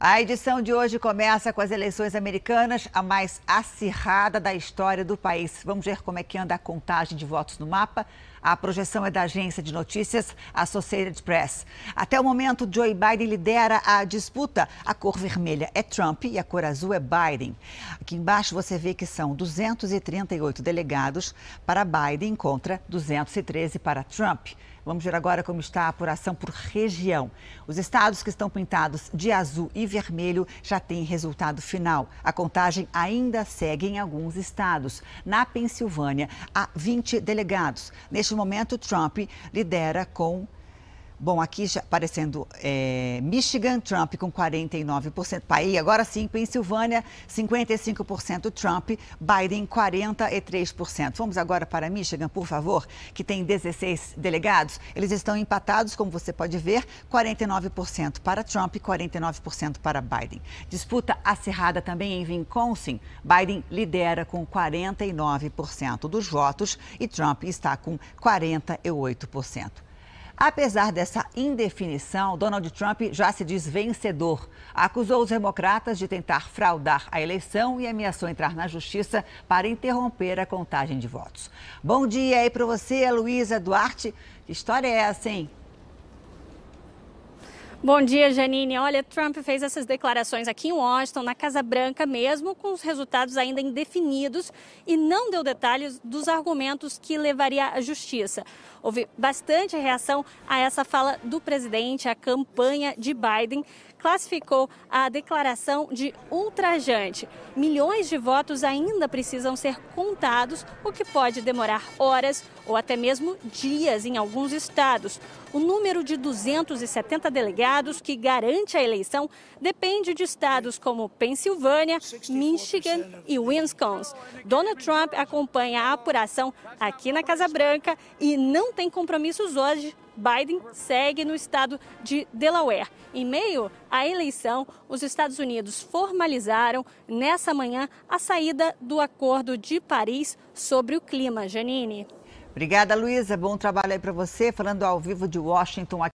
A edição de hoje começa com as eleições americanas, a mais acirrada da história do país. Vamos ver como é que anda a contagem de votos no mapa. A projeção é da agência de notícias Associated Press. Até o momento, Joe Biden lidera a disputa. A cor vermelha é Trump e a cor azul é Biden. Aqui embaixo você vê que são 238 delegados para Biden contra 213 para Trump. Vamos ver agora como está a apuração por região. Os estados que estão pintados de azul e vermelho já têm resultado final. A contagem ainda segue em alguns estados. Na Pensilvânia, há 20 delegados. Neste Neste momento, Trump lidera com Bom, aqui já aparecendo é, Michigan, Trump com 49%. Paí, tá agora sim, Pensilvânia, 55% Trump, Biden 43%. Vamos agora para Michigan, por favor, que tem 16 delegados. Eles estão empatados, como você pode ver, 49% para Trump e 49% para Biden. Disputa acirrada também em Wisconsin. Biden lidera com 49% dos votos e Trump está com 48%. Apesar dessa indefinição, Donald Trump já se diz vencedor. Acusou os democratas de tentar fraudar a eleição e ameaçou entrar na justiça para interromper a contagem de votos. Bom dia aí para você, Luísa Duarte. Que história é essa, hein? Bom dia, Janine. Olha, Trump fez essas declarações aqui em Washington, na Casa Branca mesmo, com os resultados ainda indefinidos e não deu detalhes dos argumentos que levaria à justiça. Houve bastante reação a essa fala do presidente, a campanha de Biden classificou a declaração de ultrajante. Milhões de votos ainda precisam ser contados, o que pode demorar horas ou até mesmo dias em alguns estados. O número de 270 delegados delegados que garante a eleição depende de estados como Pensilvânia, Michigan e Wisconsin. Donald Trump acompanha a apuração aqui na Casa Branca e não tem compromissos hoje Biden segue no estado de Delaware. Em meio à eleição, os Estados Unidos formalizaram nessa manhã a saída do Acordo de Paris sobre o clima. Janine. Obrigada, Luísa. Bom trabalho aí para você. Falando ao vivo de Washington aqui.